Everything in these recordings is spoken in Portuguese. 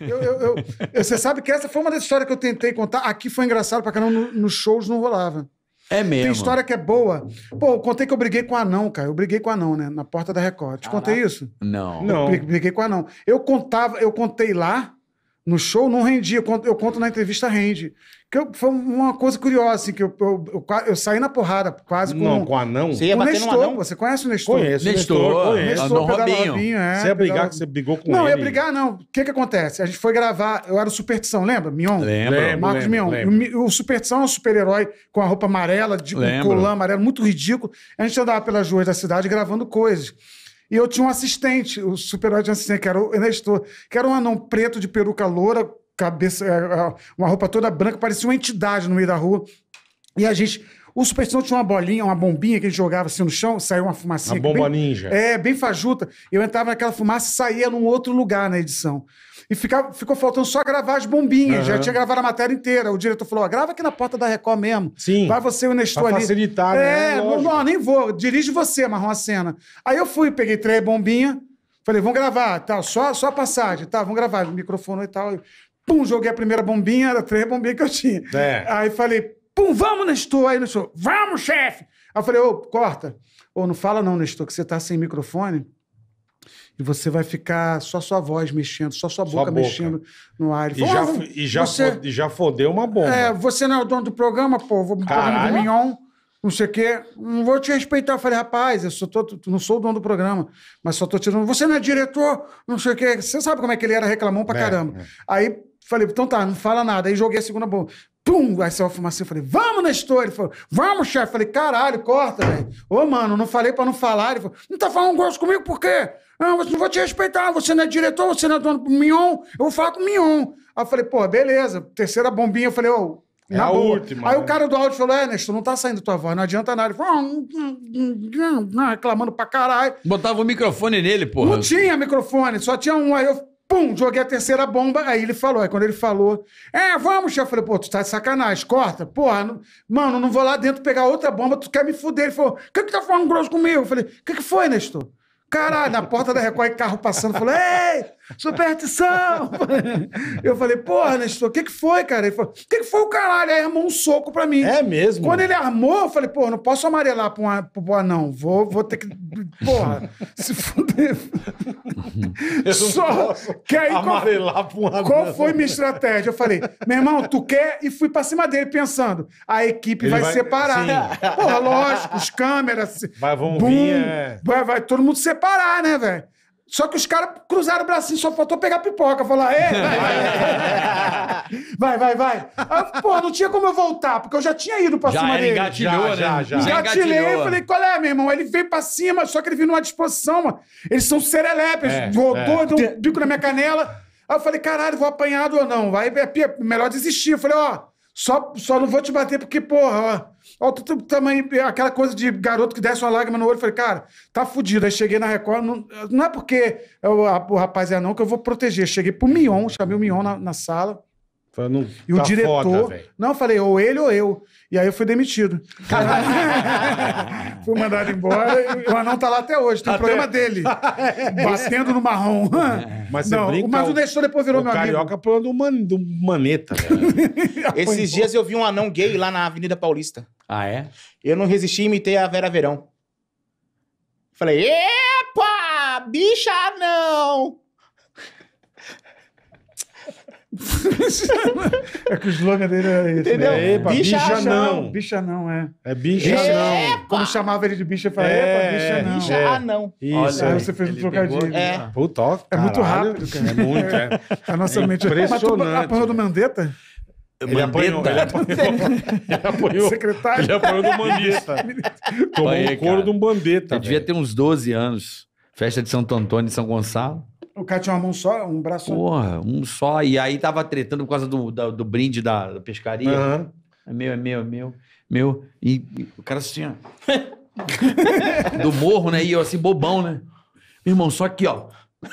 Eu, eu, eu, você sabe que essa foi uma das histórias que eu tentei contar. Aqui foi engraçado pra caramba, nos no shows não rolava. É mesmo. Tem história que é boa. Pô, eu contei que eu briguei com o anão, cara. Eu briguei com o anão, né? Na porta da Record. Te Caraca. contei isso? Não. Não. Eu briguei com o anão. Eu contava, eu contei lá no show não rendia, eu conto, eu conto na entrevista rende. Que eu, foi uma coisa curiosa, assim, que eu, eu, eu saí na porrada quase com. Não, com o anão? Você ia bater Nestor, anão? Você conhece o Nestor? Conheço. Nestor, Nestor, é, conheço. Nestor, Nestor Robinho. Robinho é, você ia brigar, pedal... que você brigou com não, ele? Não, ia brigar, não. O que que acontece? A gente foi gravar, eu era o Superstição, lembra? Mion? Lembro. Marcos lembro, Mion. Lembro. O, o Superstição é um super-herói com a roupa amarela, de, um colã amarelo, muito ridículo. A gente andava pelas ruas da cidade gravando coisas. E eu tinha um assistente, o super-herói de assistente, que era o Ernesto, que era um anão preto de peruca loura, cabeça, é, é, uma roupa toda branca, parecia uma entidade no meio da rua. E a gente o Super Sinão tinha uma bolinha, uma bombinha que ele jogava assim no chão, saiu uma fumacinha. Uma bomba bem, ninja. É, bem fajuta. Eu entrava naquela fumaça e saía num outro lugar na edição. E ficava, ficou faltando só gravar as bombinhas. Uhum. Já tinha gravado a matéria inteira. O diretor falou: grava aqui na porta da Record mesmo. Sim. Vai você e o Nestor ali. facilitar, é, né? É, não, nem vou. Dirige você, marrom a cena. Aí eu fui, peguei três bombinhas. Falei, vamos gravar, tal, só, só a passagem, tá, vamos gravar, microfone e tal. Pum, joguei a primeira bombinha, era três bombinhas que eu tinha. É. Aí falei, Pum, vamos, Nestor. Aí, Nestor, vamos, chefe. Aí eu falei, ô, corta. Ô, não fala não, Nestor, que você tá sem microfone e você vai ficar só sua voz mexendo, só sua boca, sua boca. mexendo no ar. e, falou, já, ah, e, já você, e já fodeu uma bomba. É, você não é o dono do programa, pô, vou programa do Mignon, não sei o quê. Não vou te respeitar. Eu falei, rapaz, eu só tô, não sou o dono do programa, mas só tô tirando. Você não é diretor, não sei o quê. Você sabe como é que ele era reclamão pra é, caramba. É. Aí falei, então tá, não fala nada. Aí joguei a segunda bomba. Pum! Aí saiu a fumaça. Eu falei, vamos, Nestor! Ele falou, vamos, chefe! Eu falei, caralho, corta, velho. Ô, mano, não falei pra não falar. Ele falou, não tá falando grosso comigo por quê? Não, ah, não vou te respeitar. Você não é diretor, você não é dono do Mion. Eu vou falar com o Mion. Aí eu falei, pô, beleza. Terceira bombinha. Eu falei, ô, é na a boa. última. Aí né? o cara do áudio falou: É, Nestor, não tá saindo tua voz, não adianta nada. Ele falou: ah, não reclamando pra caralho. Botava o microfone nele, porra. Não tinha microfone, só tinha um. Aí eu pum, joguei a terceira bomba. Aí ele falou. Aí quando ele falou, é, vamos, chefe. Eu falei, pô, tu tá de sacanagem, corta. Porra, não, mano, não vou lá dentro pegar outra bomba, tu quer me fuder. Ele falou, o que que tá falando grosso comigo? Eu falei, o que que foi, Nestor? Caralho, na porta da Record, carro passando. falou, falei, ei, Superstição! eu falei, porra, Nestor, o que, que foi, cara? Ele falou, o que, que foi o caralho? Aí armou um soco pra mim. É mesmo? Quando ele armou, eu falei, porra, não posso amarelar pro, um, pro anão. Vou, vou ter que. Porra, se fuder. Eu Só posso que aí, amarelar qual, pro anão. Qual foi minha estratégia? Eu falei, meu irmão, tu quer? E fui pra cima dele pensando, a equipe vai, vai, separar. Sim. Né? Porra, lógico, os câmeras. Vai, vão boom, vir. É... Vai, vai todo mundo separar, né, velho? Só que os caras cruzaram o bracinho, só faltou pegar pipoca, falar, ei, vai, vai, vai, vai, vai. Aí, pô, não tinha como eu voltar, porque eu já tinha ido pra já cima dele. Engatilhou, né? Já, já. Engatilhei, falei, qual é, meu irmão? ele veio pra cima, só que ele veio numa disposição, mano. Eles são serelepes, é, voltou, é. deu um bico na minha canela. Aí eu falei, caralho, vou apanhado ou não? Aí é melhor desistir. Eu falei, ó. Só, só não vou te bater porque, porra, ó, ó tu, também, aquela coisa de garoto que desce uma lágrima no olho, falei, cara, tá fudido. Aí cheguei na Record, não, não é porque eu, é a, o rapaz é não que eu vou proteger. Cheguei pro Mion, chamei o Mion na, na sala. Falei, não, e o tá diretor. Foda, não, falei, ou ele ou eu. E aí eu fui demitido. Foi mandado embora e o anão tá lá até hoje. Tem problema dele. É. Batendo no marrom. É. Mas, não, brinca, mas o Nestor depois virou o meu carioca amigo. Carioca um man, do maneta, Esses dias eu vi um anão gay lá na Avenida Paulista. Ah, é? Eu não resisti e imitei a Vera Verão. Falei, epa, bicha não! é que o slogan dele é esse. Entendeu? Né? Epa, bicha, bicha não. não. Bicha não, é. É bicha Epa. não. Como chamava ele de bicha, eu falei, é, bicha não. Bicha é. ah, não. Isso. Aí você é. fez um trocadilho. É. Puta, ó, é muito rápido, cara. É muito, é. A nossa é mente... Impressionante. a porra do Mandetta... Ele apanhou, ele apanhou, ele apanhou. Secretário. Ele apanhou do Mandetta. Tomou o um couro de um Bandeta. Ele devia ter uns 12 anos. Festa de Santo Antônio e São Gonçalo. O cara tinha uma mão só, um braço só. Porra, um só. E aí tava tretando por causa do, do brinde da, da pescaria. É meu, é meu, é meu, meu. E, e o cara assim, ó. do morro, né? E eu assim, bobão, né? Meu irmão, só aqui, ó.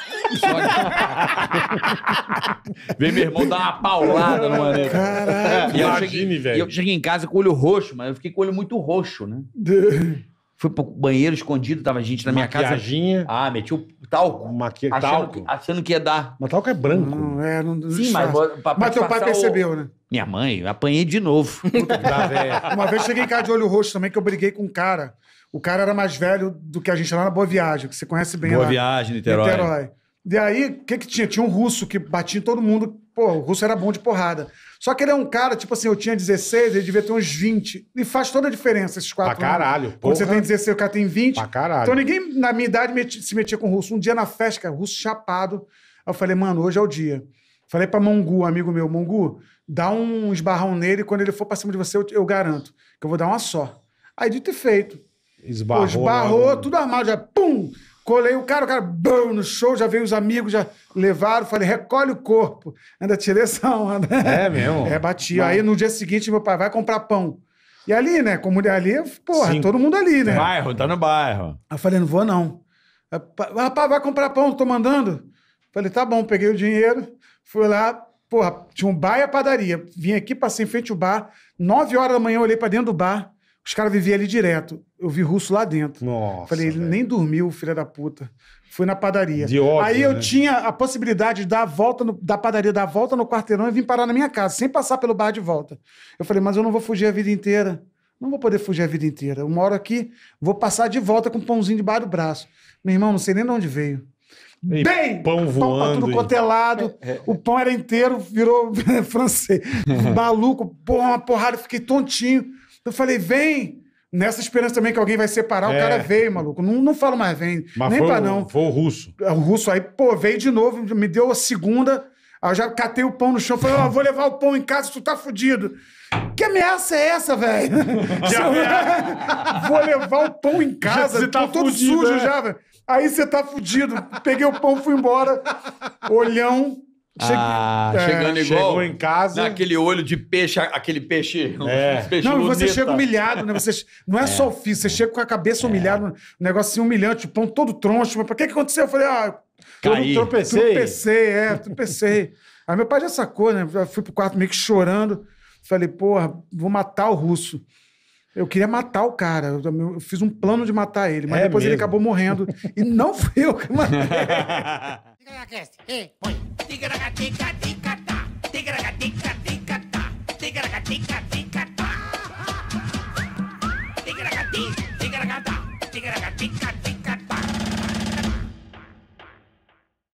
Vem meu irmão dar uma paulada no mané. Caralho. E eu cheguei- E eu cheguei em casa com o olho roxo, mas eu fiquei com o olho muito roxo, né? Fui pro banheiro escondido, tava gente na minha Maquiaginha. casa. Ah, meti o talco. Maqui... Achando, talco. Que, achando que ia dar. Mas talco é branco. Não, é, não, Sim, mas. Pra, mas teu pai percebeu, o... né? Minha mãe, apanhei de novo. Puta, Uma vez cheguei em casa de olho roxo também, que eu briguei com um cara. O cara era mais velho do que a gente lá na Boa Viagem, que você conhece bem Boa lá. Boa Viagem, Niterói. Niterói. E aí, o que que tinha? Tinha um russo que batia em todo mundo. Pô, o russo era bom de porrada. Só que ele é um cara, tipo assim, eu tinha 16, ele devia ter uns 20. E faz toda a diferença esses quatro pra caralho, anos. Quando você tem 16, o cara tem 20. Pra caralho. Então ninguém, na minha idade, se metia com russo. Um dia na festa, cara, russo chapado. Aí eu falei, mano, hoje é o dia. Falei pra Mongu, amigo meu, Mongu, dá um esbarrão nele, quando ele for pra cima de você, eu, eu garanto. Que eu vou dar uma só. Aí deu e feito. Esbarrou. Pô, esbarrou, né, tudo armado, já pum! Colei o cara, o cara, bum, no show, já veio os amigos, já levaram, falei, recolhe o corpo. Ainda tirei essa onda. É mesmo? É, bati. Aí no dia seguinte, meu pai vai comprar pão. E ali, né, como ali, porra, Sim. todo mundo ali, né? Bairro, tá no bairro. Aí eu falei, não vou não. Rapaz, vai comprar pão, tô mandando. Falei, tá bom, peguei o dinheiro, fui lá, porra, tinha um bar e a padaria. Vim aqui, passei em frente ao bar, nove horas da manhã, olhei pra dentro do bar, os caras viviam ali direto. Eu vi russo lá dentro. Nossa. Falei, ele nem dormiu, filha da puta. Fui na padaria. De óbvio, Aí eu né? tinha a possibilidade de dar a volta no, da padaria, dar a volta no quarteirão e vir parar na minha casa, sem passar pelo bar de volta. Eu falei, mas eu não vou fugir a vida inteira. Não vou poder fugir a vida inteira. Eu moro aqui, vou passar de volta com um pãozinho debaixo do braço. Meu irmão, não sei nem de onde veio. E Bem! Pão voando. Pão pra tudo cotelado. É, é, é, é, O pão era inteiro, virou francês. Maluco, porra, uma porrada, fiquei tontinho. Eu falei, vem! Nessa esperança também que alguém vai separar, é. o cara veio, maluco. Não, não falo mais, vem. Mas Nem para pra não. Foi o russo. É, o russo aí, pô, veio de novo, me deu a segunda. Aí eu já catei o pão no chão, falei, ó, oh, vou levar o pão em casa, tu tá fudido. Que ameaça é essa, velho? vou levar o pão em casa, você tá todo fudido, sujo é? já, velho. Aí você tá fudido. Peguei o pão, fui embora. Olhão, ah, é, chegando igual. Chegou em casa. Naquele olho de peixe, aquele peixe. É. peixe não, luneta. você chega tá? humilhado, né? Você, não é, é. só o fim, você chega com a cabeça é. humilhada, um negócio assim humilhante, o pão todo troncho. Mas pra que, que aconteceu? Eu falei, ah, Caí. tropecei. Tropecei, é, tropecei. Aí meu pai já sacou, né? Eu fui pro quarto meio que chorando. Falei, porra, vou matar o russo. Eu queria matar o cara. Eu fiz um plano de matar ele, mas é depois mesmo? ele acabou morrendo. e não fui eu que matei. Fica na Ei, põe. tigre, tica, tica, tica.